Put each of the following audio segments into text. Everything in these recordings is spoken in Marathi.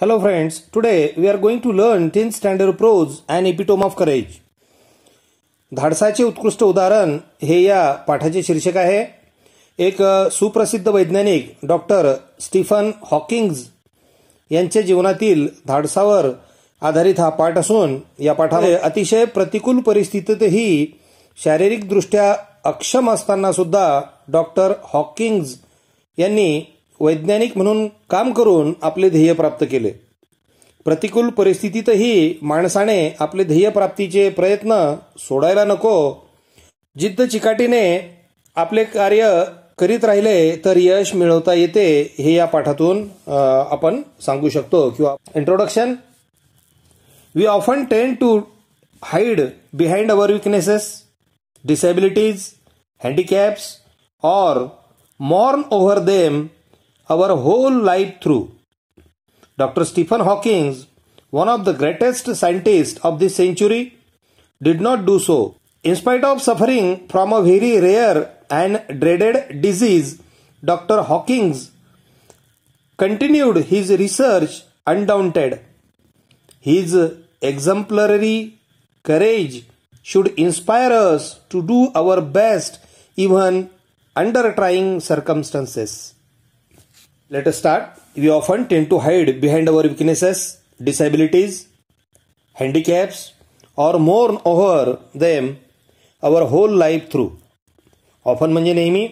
Hello friends today we are going to learn 10th standard prose and epitome of courage धाडसाचे उत्कृष्ट उदाहरण हे या पाठाचे शीर्षक आहे एक सुप्रसिद्ध वैज्ञानिक डॉक्टर स्टीफन हॉकिंग्ज यांच्या जीवनातील धाडसावर आधारित हा पाठ असून या पाठामध्ये अतिशय प्रतिकूल परिस्थितीतही शारीरिकदृष्ट्या अक्षम असताना सुद्धा डॉक्टर हॉकिंग्ज यांनी वैज्ञानिक म्हणून काम करून आपले ध्येय प्राप्त केले प्रतिकूल परिस्थितीतही माणसाने आपले ध्येयप्राप्तीचे प्रयत्न सोडायला नको जिद्द चिकाटीने आपले कार्य करीत राहिले तर यश मिळवता येते हे या पाठातून आपण सांगू शकतो किंवा introduction we often tend to hide behind our weaknesses disabilities handicaps or मॉर्न over them our whole life through. Dr. Stephen Hawking, one of the greatest scientists of this century, did not do so. In spite of suffering from a very rare and dreaded disease, Dr. Hawking continued his research undaunted. His exemplary courage should inspire us to do our best even under trying circumstances. Let us start we often tend to hide behind our weaknesses disabilities handicaps or moan over them our whole life through often म्हणजे नेहमी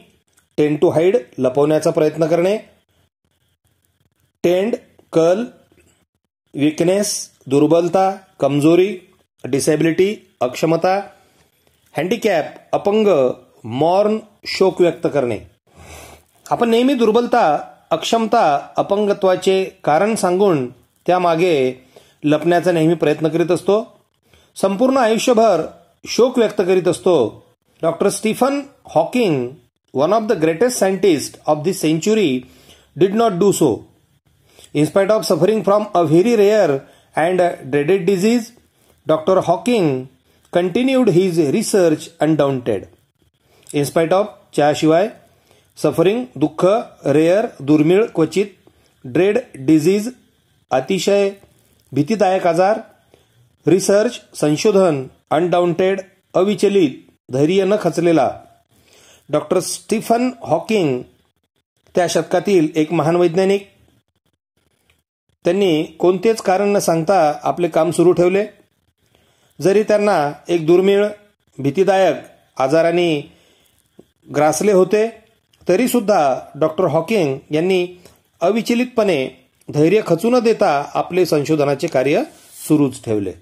टेन टू हाईड लपवण्याचा प्रयत्न करणे टेंड कल विकनेस दुर्बलता कमजोरी डिसेबिलिटी अक्षमता हँडिकॅप अपंग मॉर्न शोक व्यक्त करणे आपण नेहमी दुर्बलता अक्षमता अपंगत्वाचे कारण सांगून त्यामागे लपण्याचा नेहमी प्रयत्न करीत असतो संपूर्ण आयुष्यभर शोक व्यक्त करीत असतो doctor Stephen Hawking one of the greatest scientist of the century did not do so spite of suffering from a very rare and dreaded disease doctor Hawking continued his research undaunted spite of शिवाय सफरिंग दुःख रेअर दुर्मिळ क्वचित ड्रेड डिझीज अतिशय भीतीदायक आजार रिसर्च संशोधन अनडाउंटेड अविचलित धैर्य न खचलेला डॉक्टर स्टीफन हॉकिंग त्या शतकातील एक महान वैज्ञानिक त्यांनी कोणतेच कारण न सांगता आपले काम सुरू ठेवले जरी त्यांना एक दुर्मिळ भीतीदायक आजाराने ग्रासले होते तरीसुद्धा डॉक्टर हॉकिंग यांनी अविचलितपणे धैर्य खचू न देता आपले संशोधनाचे कार्य सुरूच ठेवले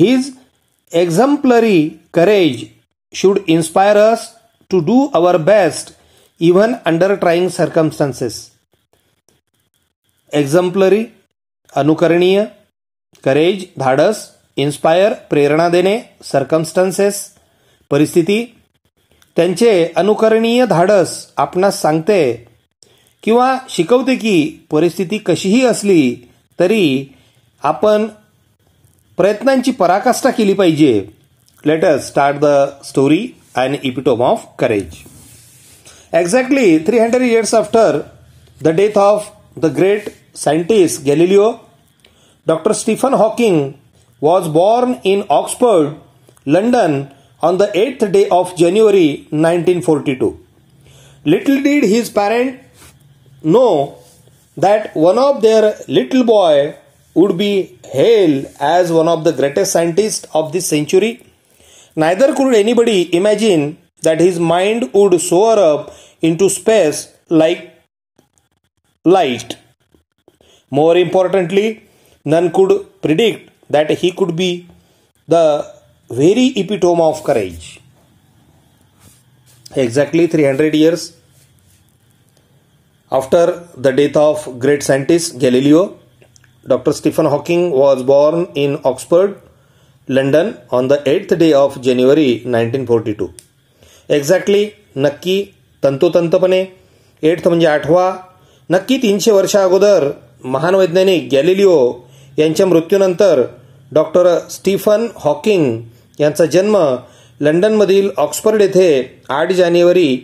his exemplary courage should inspire us to do our best even under trying circumstances exemplary अनुकरणीय करेज धाडस इन्स्पायर प्रेरणा देणे सर्कमस्टन्सेस परिस्थिती त्यांचे अनुकरणीय धाडस आपणास सांगते किंवा शिकवते की परिस्थिती कशीही असली तरी आपण प्रयत्नांची पराकाष्ठा केली पाहिजे let us start the story and epitome of courage exactly three hundred years after the death of the great scientist Galileo doctor Stephen Hawking was born in Oxford London on the 8th day of January 1942. Little did his parents know that one of their little boy would be hailed as one of the greatest scientists of this century. Neither could anybody imagine that his mind would soar up into space like light. More importantly, none could predict that he could be the very epitome of courage exactly three hundred years after the death of great scientist Galileo doctor Stephen Hawking was born in Oxford London on the eighth day of January nineteen forty two exactly नक्की तंतोतंतपणे एटथ म्हणजे आठवा नक्की तीनशे वर्ष अगोदर महान वैज्ञानिक गॅलेलिओ यांच्या मृत्यूनंतर डॉक्टर स्टीफन हॉकिंग यांचा जन्म लंडनमधील ऑक्सफर्ड येथे आठ जानेवारी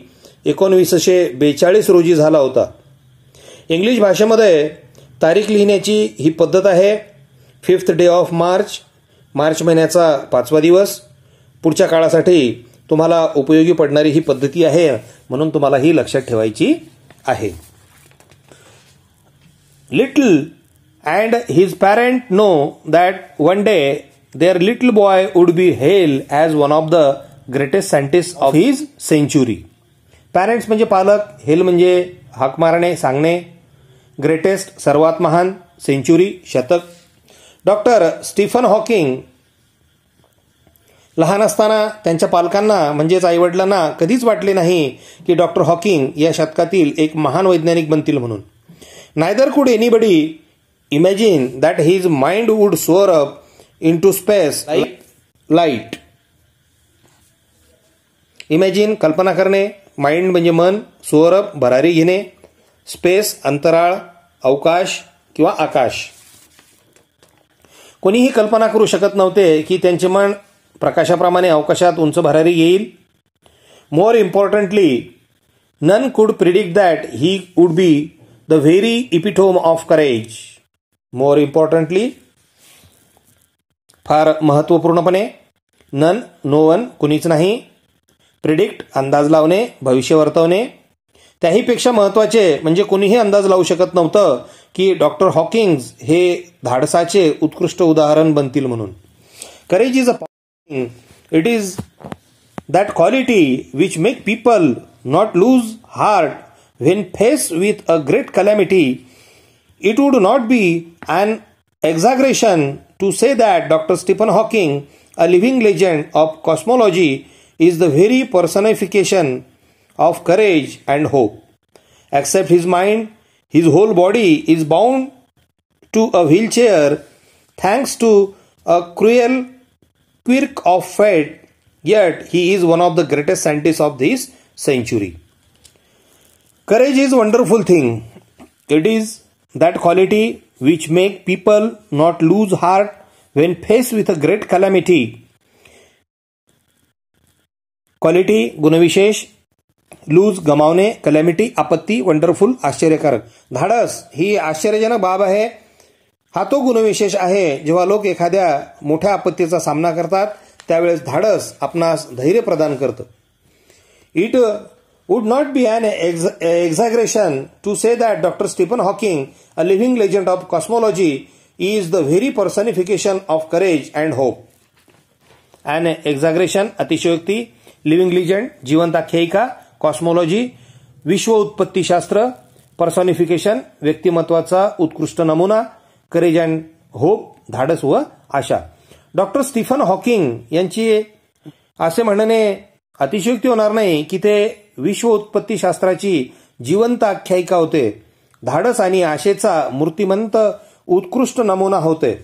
एकोणवीसशे बेचाळीस रोजी झाला होता इंग्लिश भाषेमध्ये तारीख लिहिण्याची ही पद्धत आहे fifth day of March March महिन्याचा पाचवा दिवस पुढच्या काळासाठी तुम्हाला उपयोगी पडणारी ही पद्धती आहे म्हणून तुम्हाला ही लक्षात ठेवायची आहे little and his parent know that one day their little boy would be hailed as one of the greatest scientist of his century parents म्हणजे पालक हेल म्हणजे हाक मारणे सांगणे ग्रेटेस्ट सर्वात महान सेंच्युरी शतक डॉक्टर स्टीफन हॉकिंग लहान असताना त्यांच्या पालकांना म्हणजेच आईवडिलांना कधीच वाटले नाही की डॉक्टर हॉकिंग या शतकातील एक महान वैज्ञानिक बनतील म्हणून neither could anybody imagine that his mind would soar up into space like light. Imagine कल्पना करणे माइंड म्हणजे मन सुवरप भरारी घेणे स्पेस अंतराळ अवकाश किंवा आकाश कोणीही कल्पना करू शकत नव्हते की त्यांचे मन प्रकाशाप्रमाणे अवकाशात उंच भरारी येईल more importantly none could predict that he would be the very epitome of courage more importantly फार महत्त्वपूर्णपणे नन नो वन कुणीच नाही प्रिडिक्ट अंदाज लावणे भविष्य वर्तवणे त्याहीपेक्षा महत्त्वाचे म्हणजे कोणीही अंदाज लावू शकत नव्हतं की डॉक्टर हॉकिंग्ज हे धाडसाचे उत्कृष्ट उदाहरण बनतील म्हणून courage is a it is that quality which make people not lose heart when face with a great calamity it would not be and exaggeration to say that Dr. Stephen Hawking, a living legend of cosmology, is the very personification of courage and hope. Except his mind, his whole body is bound to a wheelchair thanks to a cruel quirk of fate, yet he is one of the greatest scientists of this century. Courage is wonderful thing. It is that quality which make people not lose heart when face with a great calamity quality गुणविशेष लूज गमावणे कलॅमिटी आपत्ती वंडरफुल आश्चर्यकारक धाडस ही आश्चर्यजनक बाब आहे हा तो गुणविशेष आहे जेव्हा लोक एखाद्या मोठ्या आपत्तीचा सामना करतात त्यावेळेस धाडस आपणास धैर्य प्रदान करतं it would not be and exaggeration to say that doctor Stephen Hawking a living legend of cosmology is the very personification of courage and hope and exaggeration अतिशय लिव्हिंग लिजंड जीवनताख्यायिका कॉस्मोलॉजी विश्व उत्पत्तीशास्त्र पर्सनिफिकेशन व्यक्तिमत्त्वाचा उत्कृष्ट नमुना करेज अँड होप धाडस व आशा डॉक्टर स्टीफन हॉकिंग यांची असे म्हणणे अतिशयोक्ती होणार नाही की ते विश्व शास्त्राची जिवंत आख्यायिका होते धाडस आणि आशेचा मूर्तिमंत उत्कृष्ट नमुना होते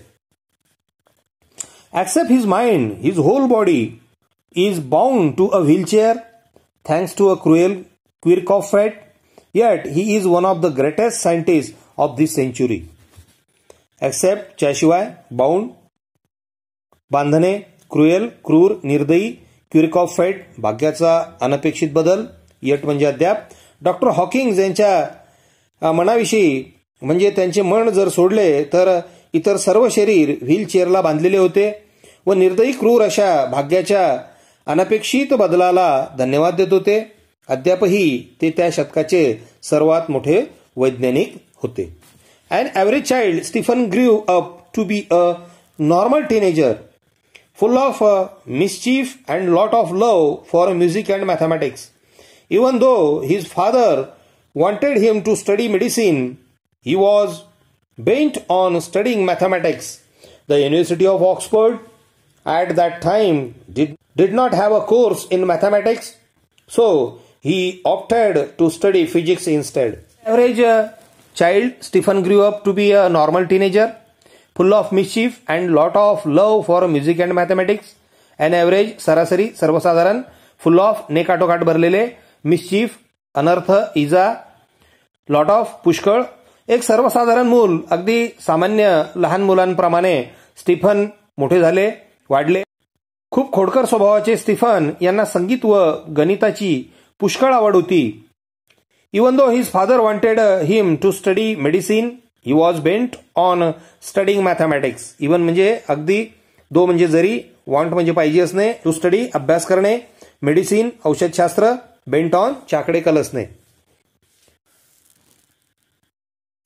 except his mind his whole body is bound to a wheelchair thanks to a cruel quirk of fate yet he is one of the greatest scientist of this century ॲक्सेप्टच्याशिवाय बाउंड बांधणे क्रुएल क्रूर निर्दयी क्विर्क ऑफ फॅट भाग्याचा अनपेक्षित बदल यट म्हणजे अद्याप डॉक्टर हॉकिंग यांच्या मनाविषयी म्हणजे त्यांचे मन जर सोडले तर इतर सर्व शरीर व्हीलचेअरला बांधलेले होते व निर्दयी क्रूर अशा भाग्याच्या अनपेक्षित बदलाला धन्यवाद देत होते अद्यापही ते त्या शतकाचे सर्वात मोठे वैज्ञानिक होते and average child Stephen grew up to be a normal teenager full of mischief and lot of love for music and mathematics Even though his father wanted him to study medicine, he was bent on studying mathematics. The University of Oxford at that time did, did not have a course in mathematics, so he opted to study physics instead. Average uh, child, Stephen grew up to be a normal teenager, full of mischief and lot of love for music and mathematics. An average, सरसरी सर्वसाधारण फुल ऑफ नेकाटोकाट barlele. मिश्चीफ अनर्थ इजा लॉट ऑफ पुष्कळ एक सर्वसाधारण मूल अगदी सामान्य लहान मुलांप्रमाणे स्टीफन मोठे झाले वाढले खूप खोडकर स्वभावाचे स्टीफन यांना संगीत व गणिताची पुष्कळ आवड होती even though his father wanted him to study medicine he was bent on studying mathematics even म्हणजे अगदी दो म्हणजे जरी वॉन्ट म्हणजे पाहिजे असणे टू स्टडी अभ्यास करणे मेडिसिन औषधशास्त्र बेंट ऑन कलस नाही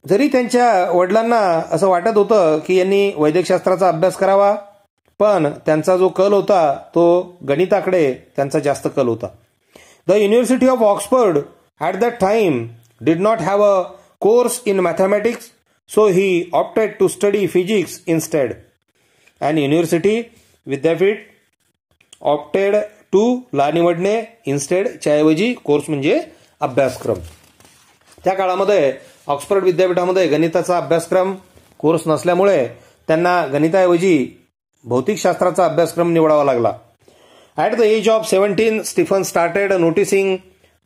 जरी त्यांच्या वडिलांना असं वाटत होतं की यांनी वैद्यकशास्त्राचा अभ्यास करावा पण त्यांचा जो कल होता तो गणिताकडे त्यांचा जास्त कल होता the university of Oxford at that time did not have a course in mathematics so he opted to study physics stead and university विद्यापीठ ऑप्टेड टू ला निवडणे इन्स्टेड ऐवजी कोर्स म्हणजे अभ्यासक्रम त्या काळामध्ये ऑक्सफर्ड विद्यापीठामध्ये गणिताचा अभ्यासक्रम कोर्स नसल्यामुळे त्यांना गणिताऐवजी भौतिकशास्त्राचा अभ्यासक्रम निवडावा लागला at the age of seventeen Stephen started noticing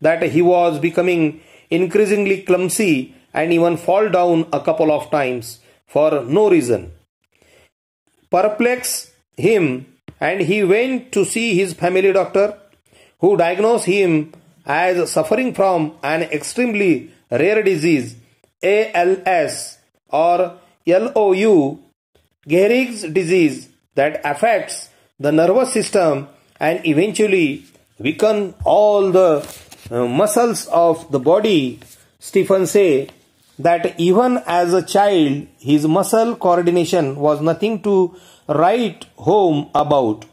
that he was becoming increasingly clumsy and even fall down a couple of times for no reason perplex him and he went to see his family doctor who diagnosed him as suffering from an extremely rare disease ALS or LOU Gehrig's disease that affects the nervous system and eventually weaken all the uh, muscles of the body Stephen say that even as a child, his muscle coordination was nothing to write home about.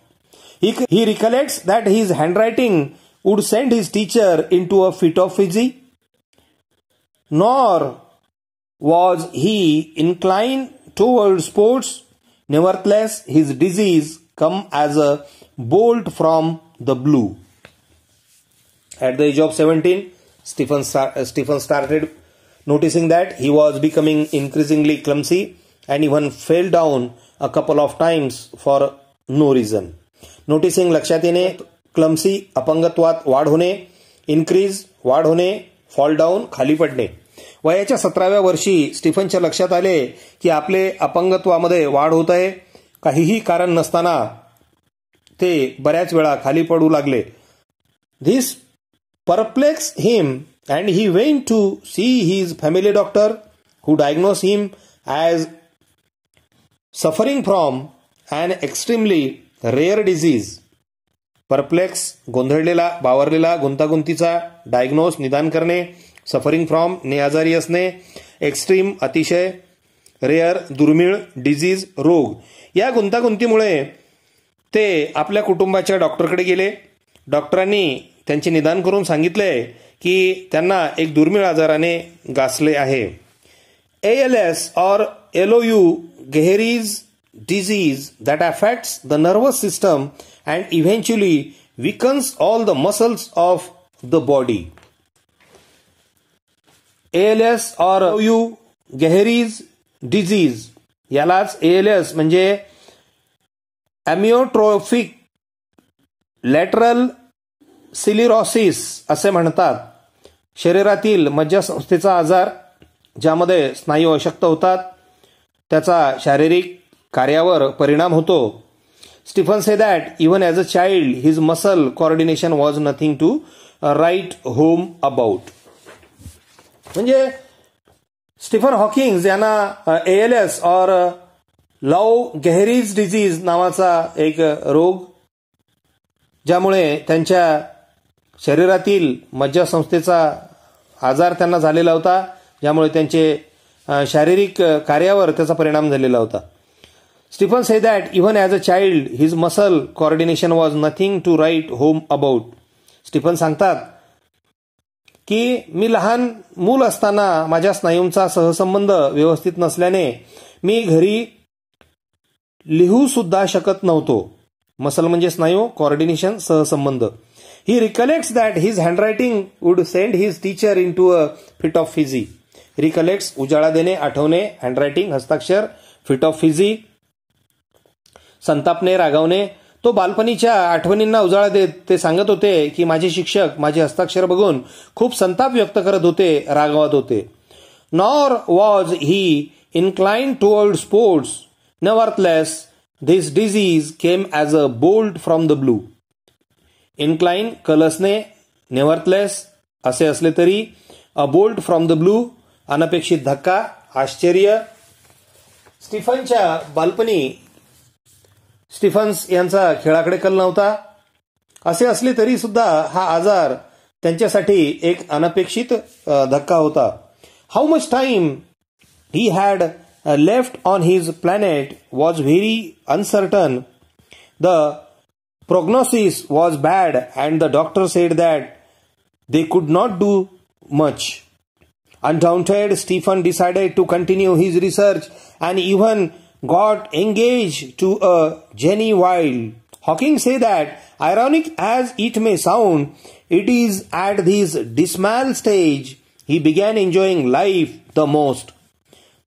He, he recollects that his handwriting would send his teacher into a fit of frenzy. Nor was he inclined toward sports. Nevertheless, his disease come as a bolt from the blue. At the age of 17, Stephen, uh, Stephen started Noticing that he was becoming increasingly clumsy and even fell down a couple of times for no reason noticing लक्षात येणे क्लम्सी अपंगत्वात वाढ होणे इन्क्रीज वाढ होणे फॉल डाऊन खाली पडणे वयाच्या सतराव्या वर्षी स्टीफनच्या लक्षात आले की आपले अपंगत्वामध्ये वाढ होत आहे काहीही कारण नसताना ते बऱ्याच वेळा खाली पडू लागले this perplex him and he went to see his family doctor who diagnosed him as suffering from an extremely rare disease perplex गोंधळलेला बावरलेला गुंतागुंतीचा डायग्नोज निदान करणे सफरिंग फ्रॉम ने आजारी असणे एक्स्ट्रीम अतिशय रेअर दुर्मिळ डिझीज रोग या गुंतागुंतीमुळे ते आपल्या कुटुंबाच्या डॉक्टरकडे गेले डॉक्टरांनी त्यांचे निदान करून सांगितले की त्यांना एक दुर्मिळ आजाराने गासले आहे A L S or Lou Gehrig's disease that affects the nervous system and eventually weakens all the muscles of the body L S or Lou Gehrig's disease यालाच एल एस म्हणजे ॲमिओट्रोफिक लॅटरल सिलिरॉसिस असे म्हणतात शरीरातील मज्जासंस्थेचा आजार ज्यामध्ये स्नायू अशक्त होतात त्याचा शारीरिक कार्यावर परिणाम होतो Stephen say that even as a child his muscle coordination was nothing to write home about म्हणजे स्टीफन हॉकिंग्ज यांना एल एस और लव गेहरीज डिझीज नावाचा एक रोग ज्यामुळे त्यांच्या शरीरातील मज्जासंस्थेचा आजार त्यांना झालेला होता ज्यामुळे त्यांचे शारीरिक कार्यावर त्याचा परिणाम झालेला होता Stephen say that even as a child his muscle coordination was nothing to write home about Stephen सांगतात की मी लहान मूल असताना माझ्या स्नायूंचा सहसंबंध व्यवस्थित नसल्याने मी घरी लिहू सुद्धा शकत नव्हतो मसल म्हणजे स्नायू कॉर्डिनेशन सहसंबंध he recollects that that handwriting would send his teacher in to a fit of fizzy recollects उजाळा देणे आठवणे हँडरायटिंग हस्ताक्षर फिट ऑफ फिजी संतापणे रागावणे तो बालपणीच्या आठवणींना उजाळा देत ते सांगत होते की माझे शिक्षक माझे हस्ताक्षर बघून खूप संताप व्यक्त करत होते रागवत होते nor was he incline toward sports nevertheless this disease came as a bolt from the blue incline कलसने नेवर्थलेस असे असले तरी a bolt from the blue अनपेक्षित धक्का आश्चर्य स्टीफनच्या बालपणी स्टीफन्स यांचा खेळाकडे कल नव्हता असे असले तरी सुद्धा हा आजार त्यांच्यासाठी एक अनपेक्षित धक्का होता how much time he had left on his planet was very uncertain the prognosis was bad and the doctor said that they could not do much. Undaunted, Stephen decided to continue his research and even got engaged to a Jenny Wild. Hawking say that, ironic as it may sound, it is at this dismal stage he began enjoying life the most.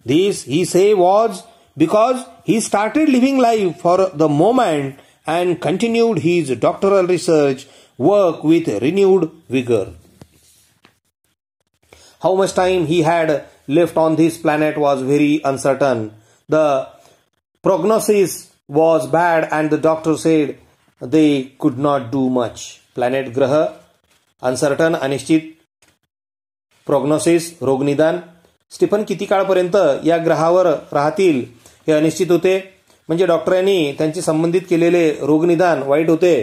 This, he say, was because he started living life for the moment and continued his doctoral research work with renewed vigor. How much time he had left on this planet was very uncertain. The prognosis was bad, and the doctor said they could not do much. Planet Graha, uncertain, अनिश्चित prognosis रोगनिदान स्टीफन किती काळपर्यंत या ग्रहावर राहतील हे अनिश्चित होते म्हणजे डॉक्टरांनी त्यांची संबंधित केलेले रोगनिदान वाईट होते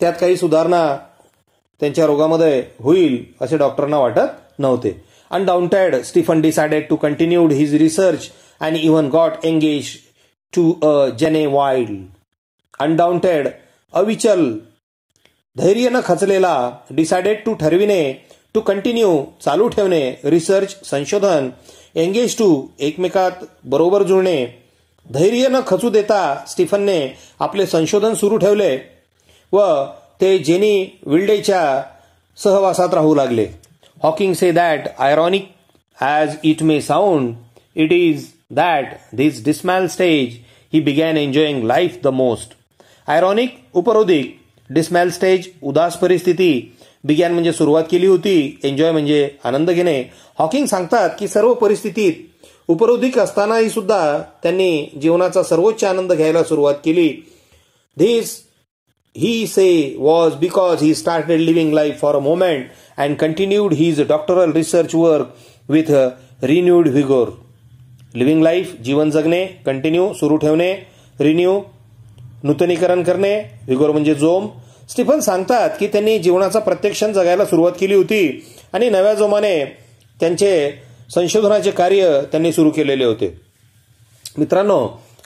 त्यात काही सुधारणा त्यांच्या रोगामध्ये होईल असे डॉक्टरांना वाटत नव्हते undaunted Stephen decided to continued his research and even got engage to a Jane Wilde undaunted अविचल धैर्य न खचलेला डिसाइडेड टू ठरविणे टू कंटिन्यू चालू ठेवणे रिसर्च संशोधन एंगेज टू एकमेकात बरोबर जुळणे धैर्य न खचू देता स्टीफनने आपले संशोधन सुरू ठेवले व ते जेनी विल्डेच्या सहवासात राहू लागले Hawking say that ironic as it may sound it is that this dismal stage he began enjoying life the most ironic उपरोधिक डिस्मॅल स्टेज उदास परिस्थिती बिग्यान म्हणजे सुरुवात केली होती एन्जॉय म्हणजे आनंद घेणे हॉकिंग सांगतात की सर्व परिस्थितीत उपरोधिक असतानाही सुद्धा त्यांनी जीवनाचा सर्वोच्च आनंद घ्यायला सुरुवात केली this he say was because he started living life for a moment and continued his doctoral research work with renewed vigour living life जीवन जगणे कंटिन्यू सुरू ठेवणे रिन्यू नूतनीकरण करणे व्हिगोर म्हणजे जोम स्टीफन सांगतात की त्यांनी जीवनाचा प्रत्येक जगायला सुरुवात केली होती आणि नव्या जोमाने त्यांचे संशोधनाचे कार्य त्यांनी सुरू केलेले होते मित्रांनो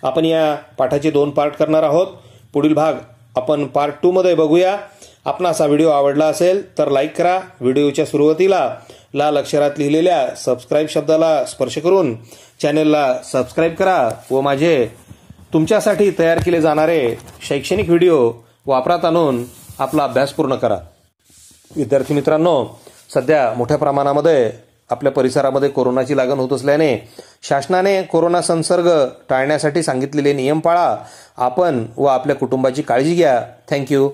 आपण या पाठाचे दोन पार्ट करणार आहोत पुढील भाग आपण पार्ट टूमध्ये बघूया आपला असा व्हिडिओ आवडला असेल तर लाईक करा व्हिडिओच्या सुरुवातीला लाल अक्षरात लिहिलेल्या सबस्क्राईब शब्दाला स्पर्श करून चॅनेलला सबस्क्राईब करा व माझे तुमच्यासाठी तयार केले जाणारे शैक्षणिक व्हिडिओ वापरात आणून आपला अभ्यास पूर्ण करा विद्यार्थी मित्रांनो सध्या मोठ्या प्रमाणामध्ये आपल्या परिसरामध्ये कोरोनाची लागण होत असल्याने शासनाने कोरोना संसर्ग टाळण्यासाठी सांगितलेले नियम पाळा आपण व आपल्या कुटुंबाची काळजी घ्या थँक्यू